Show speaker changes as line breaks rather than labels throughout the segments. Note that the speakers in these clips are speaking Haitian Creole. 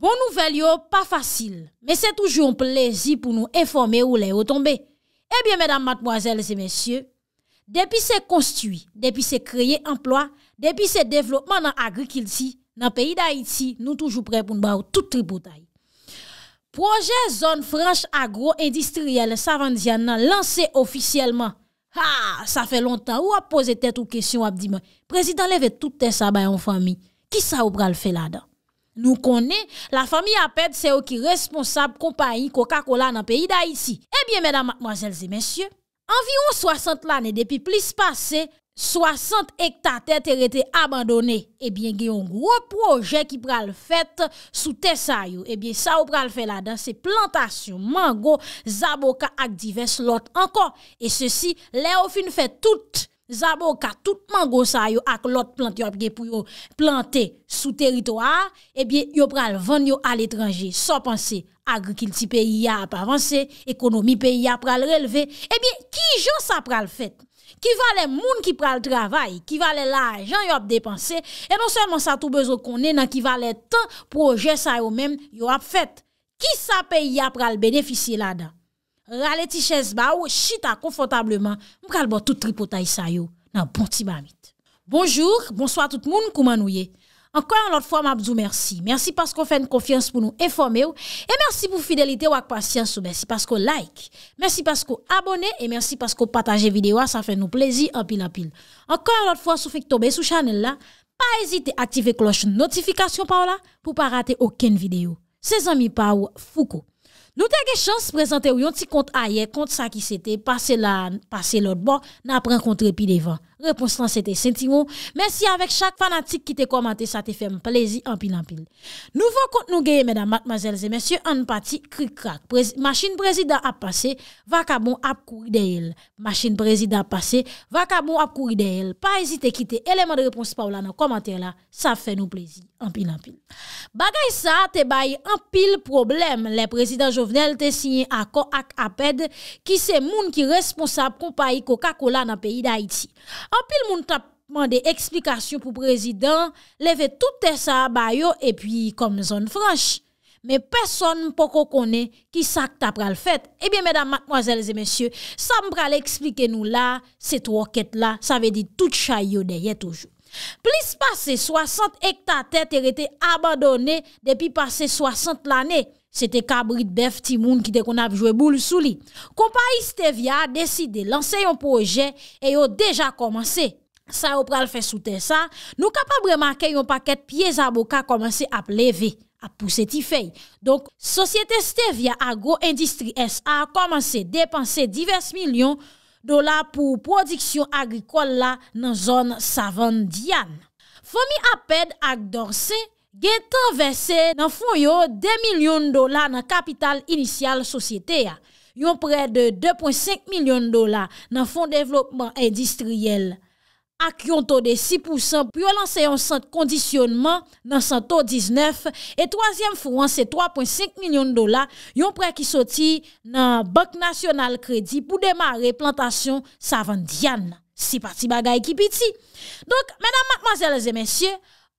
Bon nouvel yo, pa fasil, me se toujou plesi pou nou informe ou le yo tombe. Ebyen, medan matmoazel se mensye, depi se konstui, depi se kreye emplwa, depi se devlopman nan agrikil si, nan peyi da iti, nou toujou pre pou nou ba ou tout tribo tay. Proje Zon Fransch Agro-Indistriel Savandian nan lansè ofisyelman. Ha, sa fe lontan, ou ap pose tet ou kesyon ap di man? Prezident leve tout te sabayon fami, ki sa ou pral fe la dan? Nou konè, la fami apèd se o ki responsab kompanyi Coca-Cola nan peyi da yisi. Ebyen, eh mèdam, mwazèlzè, mèsyè, anvion 60 l'anè, depi plis passe, 60 hektat ete rete abandonè. Ebyen, eh gen yon gro projè ki pral fèt sou tesayou. Ebyen, sa ou eh pral fèt la dan se plantasyon, mango, zaboka ak divers lot ankon. E se si, lè ou fin fèt tout. Zabo ka tout mango sa yo ak lot plant yo ap ge pou yo plante sou teritoar, ebyen yo pral ven yo al etranje, sa panse agrikilti peyi ya ap avanse, ekonomi peyi ya pral releve, ebyen ki jan sa pral fet? Ki valen moun ki pral travay, ki valen la ajan yo ap depanse, e non senman sa toubezo kone nan ki valen tan proje sa yo men yo ap fet? Ki sa peyi ya pral beneficye la da? Rale ti chèz ba ou chita konfotableman mwen kalbo tout tripotay sa yo nan bon ti mamit. Bonjour, bonsoit tout moun kouman ou ye. Anko yon lot fwa mabzou mersi. Mersi paskou fèn konfians pou nou enfome ou. E mersi pou fidelite wak pasyans sou. Mersi paskou like. Mersi paskou abone. E mersi paskou pataje videwa. Sa fè nou plezi apil apil. Anko yon lot fwa sou fèk tobe sou chanel la. Pa ezite aktive kloche notifikasyon pa ou la pou pa rate oken videyo. Se zami pa ou fuko. Nou te ge chans prezante ou yon ti kont a ye, kont sa ki se te, pase lor bok, nan apren kont repi devan. Reponsan se te sentimo, mersi avek chak fanatik ki te komante sa te fe mplezi, anpil anpil. Nouvo kont nou geye, mèdam, mademazelze, mèsyo, anpati, krik krak. Machen prezida ap pase, vakabon ap kouri deyel. Machen prezida ap pase, vakabon ap kouri deyel. Pa ezite ki te eleman de repons pa ou la nan komante la, sa fe nou plezi, anpil anpil. Bagay sa te bayi anpil problem, le prezida jovenel te sinye akon ak apèd, ki se moun ki responsab kompayi koka kola nan peyi da iti. Anpil moun tapman de eksplikasyon pou prezident, leve tout te sa bayo e pi kom ne zon fransch. Me peson mpoko kone ki sak tapra l fèt. Ebyen medan matmoazelze mensyo, sa mprale eksplike nou la, set waket la, sa ve di tout chayyo deye toujou. Plis pase 60 hektar tèt erete abadone depi pase 60 l anè. Sete kabrit bef ti moun ki de kon ap jwe boul sou li. Kompayi Stevia deside lanse yon proje e yo deja komanse. Sa yo pral fe soute sa, nou kapabreman ke yon paket piye zaboka komanse ap leve, ap puse ti fey. Donk, sosyete Stevia Agro-Indistri S a komanse depanse divers milyon dola pou prodiksyon agrikol la nan zon savan dyan. Fomi ap ped ak dorsen, gen tanvese nan fon yo 2 milyon dola nan kapital inisyal sosyete ya. Yon pre de 2.5 milyon dola nan fon devlopman endistriyel ak yon to de 6% pou yon lanse yon sent kondisyonman nan sent to 19 e 3yem foun se 3.5 milyon dola yon pre ki soti nan bank nasyonal kredi pou demare plantasyon savan dyan si pati bagay ki piti. Donk, menan matmazel zemensye,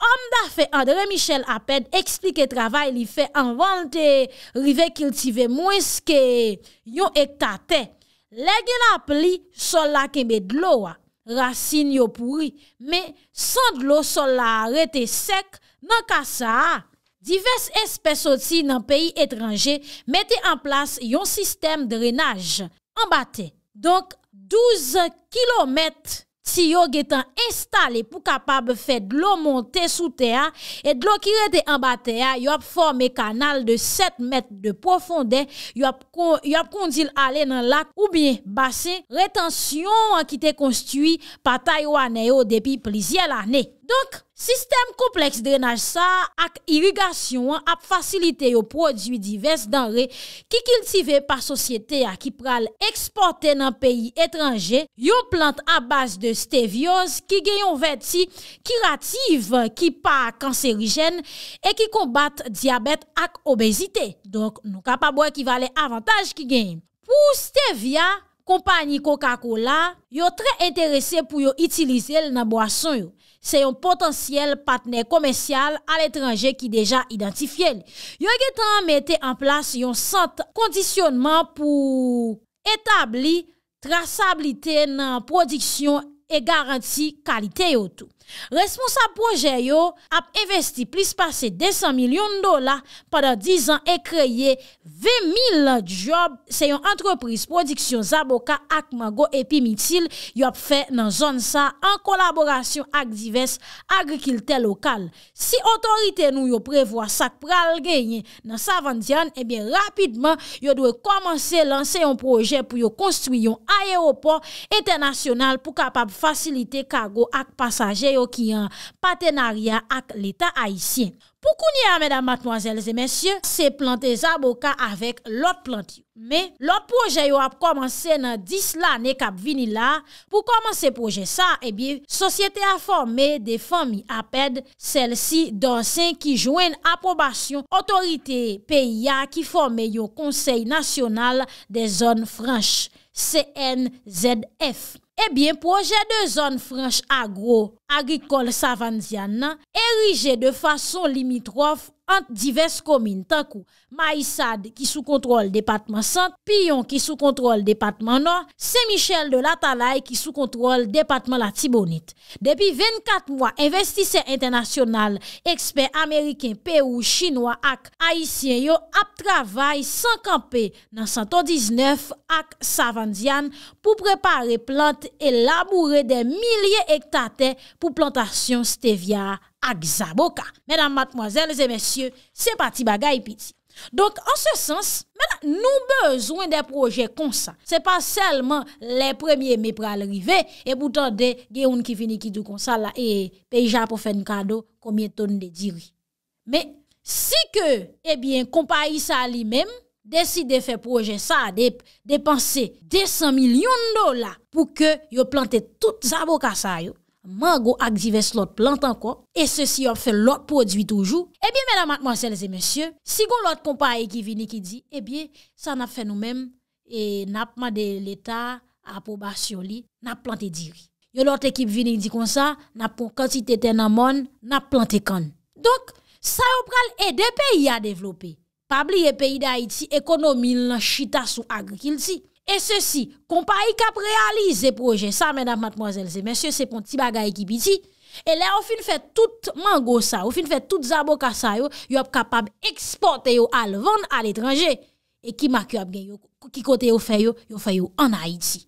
Omda fe André Michel apèd eksplike travay li fe anwante rive kiltive mweske yon ektate. Le gen ap li sol la keme dlo wa. Rasin yo pouri, me san dlo sol la rete sek nan kasa a. Dives espè soti nan peyi etranje mette an plas yon sistem drenaj. An bate, donk 12 kilometre. Si yo getan instale pou kapab fe dlo monte sou teya e dlo ki rete an bat teya, yo ap forme kanal de 7 m de profonde, yo ap kondil ale nan lak ou bien basen, retensyon an ki te konstuy patay wane yo depi plizye lane. Donk, sistem kompleks drenaj sa ak irigasyon ap fasilite yo prodwi divers danre ki kiltive par sosyete a ki pral eksporte nan peyi etranje, yo plant a bas de stevios ki gen yon veti ki rativ ki pa kanserijen e ki kombat diabet ak obezite. Donk, nou ka pa boye ki vale avantaj ki gen. Po stevia, kompanyi Coca-Cola yo tre interese pou yo itilize el nan boasyon yo. Se yon potansyel patne komensyal al etranje ki deja identifye li. Yo ge tan mette an plas yon sent kondisyonman pou etabli trasabilite nan prodiksyon e garanti kalite yo tou. responsa proje yo ap investi plis pase 200 milyon dola padan 10 an e kreye 20 milan job se yon antreprise prodiksyon zaboka ak mago epi mitil yo ap fe nan zon sa an kolaborasyon ak divers agrikilte lokal si otorite nou yo prevoa sak pral genye nan sa vandyan ebyen rapidman yo dwe komanse lanse yon proje pou yo konstuyon ayeropor internasyonal pou kapap fasilite kago ak pasaje yo ki yon patenaria ak l'Etat Haitien. Pou konye a mèdam matmoazèl zè mèsyè, se plante zaboka avèk lot planti. Mè, lot proje yo ap komanse nan dis la ne kap vini la, pou komanse proje sa, ebi, sosyete a formè de fami apèd, sel si dansen ki jwen apobasyon otorite PIA ki formè yo konsey nasyonal de zon franche, CNZF. Eh bien, projet de zone franche agro agricole savanziana érigé de façon limitrophe Ante divers komine tankou, Maïsad ki sou kontrol Depatman Sant, Piyon ki sou kontrol Depatman No, Saint-Michel de la Talaye ki sou kontrol Depatman la Thibonite. Depi 24 mwa, investise internasyonal, ekspert Ameriken, Peou, Chinwa ak Aisyen yo ap travay sankampe nan 119 ak Savandian pou prepare plante elaboure de milye hektate pou plantasyon stevia a. ak zaboka. Mèdam matmoazèl, zè mèsyè, se pati bagay piti. Donk an se sens, mèdam nou bezwen de projè konsa. Se pa selman le premiè mèpral rive, e boutan de geyoun ki fini ki du konsa la, e peyja pou fèn kado, komye ton de diri. Mè, si ke, ebyen eh kompa yi sa li mèm, deside fè projè sa, depanse 200 milyon dola, pou ke yo plante tout zaboka sa yo, man go ak zives lot plantan kon, e se si yon fe lot prodwi toujou, e eh bi mena matman selze mensyon, si gon lot kompa ekip vini ki di, e bi, sa nap fe nou men, e nap ma de leta apobasyon li, nap plante diri. Yo lot ekip vini di kon sa, nap pou kantite tena mon, nap plante kan. Donk, sa yo pral e de peyi a devlope, pabli e peyi da iti ekonomi lan chita sou agrikil si. E se si, kompa yi kap realize ze proje, sa mèdap matmoazèl, zè mèsyè, se pon ti baga ekip iti, e lè ou fin fè tout mango sa, ou fin fè tout zabo ka sa yo, yo ap kapab eksporte yo al vande al etranje, e ki mak yo ap gen yo, ki kote yo fè yo, yo fè yo anayi ti.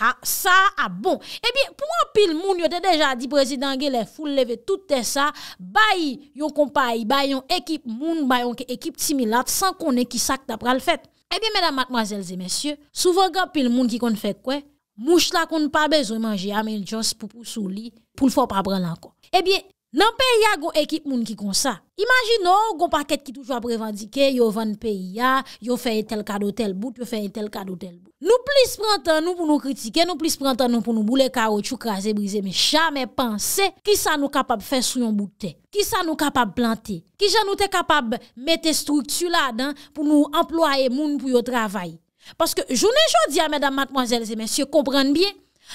Ha, sa ap ah, bon. E eh bi, pou an pil moun, yo te deja di prezident gen le foule leve tout te sa, bayi yo kompa yi, bayi yon ekip moun, bayi yon ekip timilat, san konen ki sak da pral fèt. Ebyen, mèdam, matmazèlzè, mèsyè, soufè gèp pi l moun ki kon fè kwen, mouch la kon pa bezè manje amèl jòs pou pou sou li pou l fò pa bran lankon. Nan pe ya goun ekip moun ki konsa. Imagino goun paket ki toujwa prevandike yo van pe ya, yo feye tel kado tel bout, yo feye tel kado tel bout. Nou plis prantan nou pou nou kritike, nou plis prantan nou pou nou boule karo, chouk rase, brise, me chame panse ki sa nou kapab fè sou yon boutè, ki sa nou kapab plantè, ki sa nou te kapab metè struktu la dan pou nou employe moun pou yo travay. Paske jounen joun diya, mèdam, matmwazèl, zè mèsyè, kompran bien,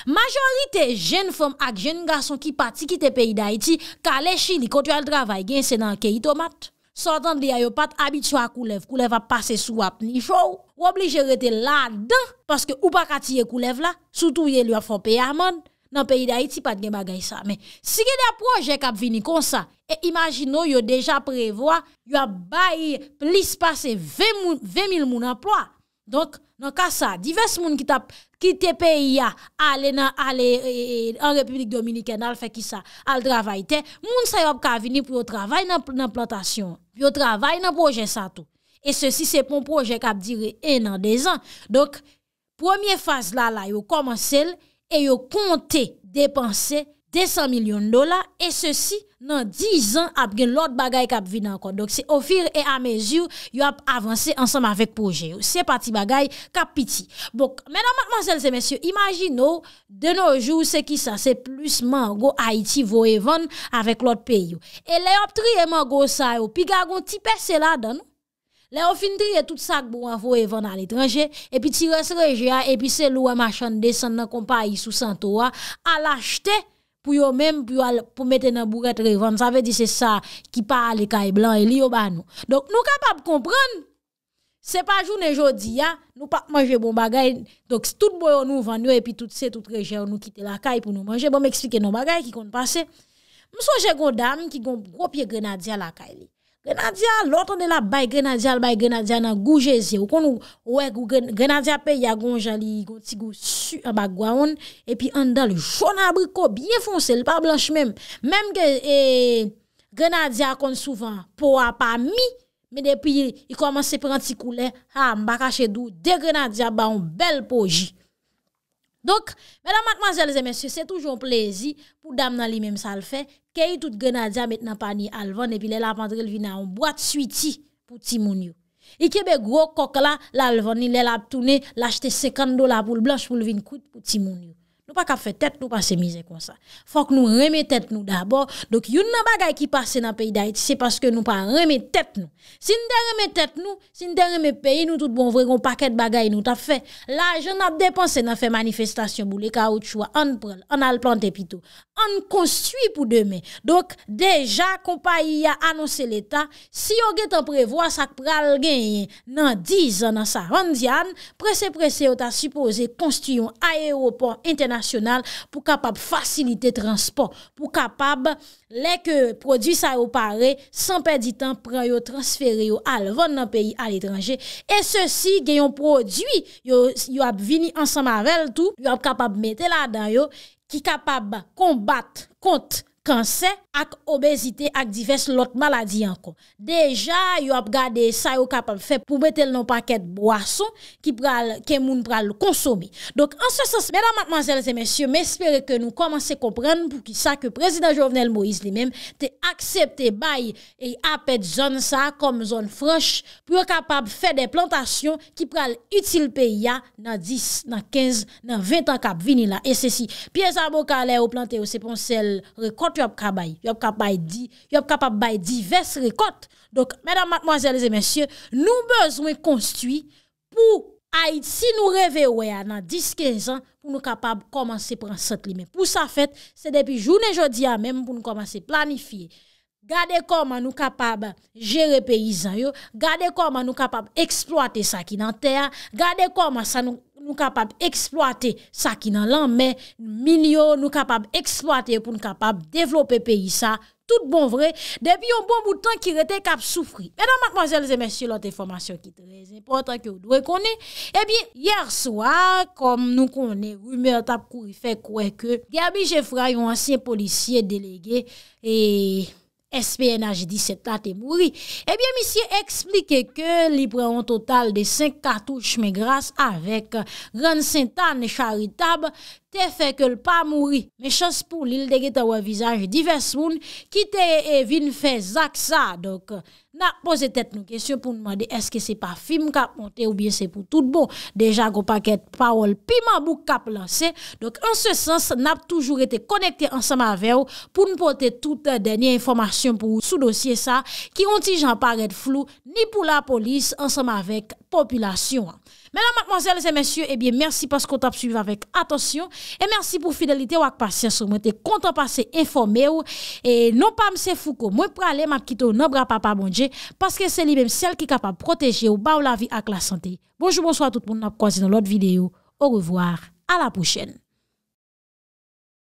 Majorite jen fom ak jen gason ki pati kite peyi da iti Kale chini kontu al dravay gen se nan kei tomat Sotan di a yo pat abitua koulev Koulev ap pase sou ap nifou Wobli je rete la dan Paske ou pa kati ye koulev la Soutou ye lua fom peyi amon Nan peyi da iti pat gen bagay sa Si gen ap projek ap vini konsa E imagino yo deja prevoa Yo ap bayi plis pase 20 mil moun apwa Donk Nan ka sa, divers moun ki te pe ya ale nan ale e, e, en Republik Dominiken al fe ki sa al travay ten, moun sa yo ap ka vini pou yo travay nan plantasyon, pou yo travay nan proje sa tou. E se si se pon proje kap dire en nan de zan. Donk, pwemye faz la la yo koman sel e yo konte depanse 200 milyon dola e se si. nan 10 an ap gen lot bagay kap vi nan kon. Dok se ofir e amezu, yo ap avanse ansanm avek proje yo. Se pati bagay kap piti. Bok, mena mansel se mesyo, imagino, de nou jou se ki sa, se plus man go Haiti voevan avek lot peyo. E le op triye man go sa yo, pi gagon ti pesela dan nou. Le op fin triye tout sak bo an voevan al etranje, epi ti resrejea, epi se lou a machan de san nan kompa yisou santo wa, al achete pou yo menm pou mette nan buret revan. Sa ve di se sa ki pa ale kay e blan e li yo ban nou. Donk nou kapap kompran, se pa joun e jodi ya, nou pa manje bon bagay. Donk tout boyon nou vanyo e pi tout se tout rejeon nou kite la kay pou nou manje. Bon m'eksplike nou bagay ki kon pase. Msoje gondam ki gond gropye grenadze la kay li. Grenadya, loton de la bay grenadyal bay grenadya nan goujezi, ou kon nou grenadya pe yagon jali, gouti gouti, abak gwaon, epi an dal jona abriko, biye fonsel, pa blanche menm, menm gen grenadya kon souvan, po apami, men depi yi komanse prenti koule, mbakache dou, de grenadya ba un ah, bel poji. Donk, mena matmazelze mensyo, se toujoun plezi pou dam nan li menm sal fe, ke yi tout genadya met nan pa ni alvan e pi lè la pandrel vina an boat switi pou ti moun yo. I kebe gwo kok la, la alvan ni lè la ap toune, la chete sekando la pou l'blanche pou l'vin kout pou ti moun yo. Nou pa ka fe tet, nou pa se mize kon sa. Fok nou reme tet nou d'abor. Dok yon nan bagay ki pase nan peyi da eti, se paske nou pa reme tet nou. Sin de reme tet nou, sin de reme peyi, nou tout bon vregon paket bagay nou ta fe. La, jen nan depanse nan fe manifestasyon bou le kaoutchoua, an pral, an al prante pito. An konstui pou deme. Dok, deja, kompa yi a anonse l'Etat, si yo ge tan prevoa sa pral genye nan dizan, nan sa rondyan, prese prese yo ta supose konstuyon aéropor international pou kapab fasilite transport, pou kapab lek prodwi sa yo pare san pedi tan pran yo transfere yo al von nan peyi al etranje. E se si genyon prodwi yo ap vini ansan mavel tou, yo ap kapab mete la dan yo ki kapab kombat konti. ansè ak obezite ak divers lot maladi an kon. Deja yo ap gade sa yo kapab fe pou metel nou paket boason ki moun pral konsomi. Donk ansè sens, mèdan matman zèl zè mèsyon mè espere ke nou komanse kompran pou ki sa ke prezident jovenel Moïse li mèm te aksepte bay e apet zon sa kom zon fronch pou yo kapab fe de plantasyon ki pral utilpe ya nan 10, nan 15, nan 20 an kap vini la. E se si, piye zan mou ka ale yo plante yo se pon sel rekot yop ap kabay, yo kabay di, diverses récoltes. Donc mesdames, mademoiselles et messieurs, nous besoin construit pour Haïti nous réveiller dans 10-15 ans pour nous capables commencer à prendre cette Mais pour ça fait, c'est depuis journée jeudi à même pour nous commencer à planifier. Gardez comment nous capables gérer paysans yo, gardez comment nous capables exploiter ça qui dans terre, gardez comment ça nous nou kapap eksploate sa ki nan lanmen, nou kapap eksploate pou nou kapap devlope peyi sa, tout bon vre, debi yon bon boutan ki rete kap soufri. Mè nan, madmanzèl, zè mèsyè, lote informasyon ki te lè, zè impotant ki ou dwe kone, ebi, eh yerswa, kom nou konen, rumeot ap kou y fe kouè ke, Gabi Jeffra yon ansyen polisye delege, e... SPNH 17 a te mouri, ebyen eh misye eksplike ke li preon total de 5 kartouch me grase avek gran sentan charitab te feke l pa mouri. Me chans pou li l dege ta wavizaj divers moun ki te e vin fe zak sa. na pose tet nou kesyon pou nou mande eske se pa film ka ap monte ou bien se pou tout bo. Deja go paket Powell, pi mabouk ka ap lance. Dok an se sens, nap toujou rete konekte ansama vew pou nou pote tout euh, denye informasyon pou sou dosye sa ki onti jan paret flou ni pou la polis ansama vek. populasyon an. Menan matmozèl, lesè mensyou, ebyen, eh mersi paskou tap suiv avèk atonsyon, e mersi pou fidelite wak pasyensou mwen te kontapasè informè ou, e non pa mse foukou, mwen pralè map kitou nan bra pa pa mounje, paske se li bèm sel ki kapap protèjè ou ba ou la vi ak la santè. Bonjou, bonsoy, tout moun ap kwa zi nan lot videyo. Ou revoar, a la pouchèn.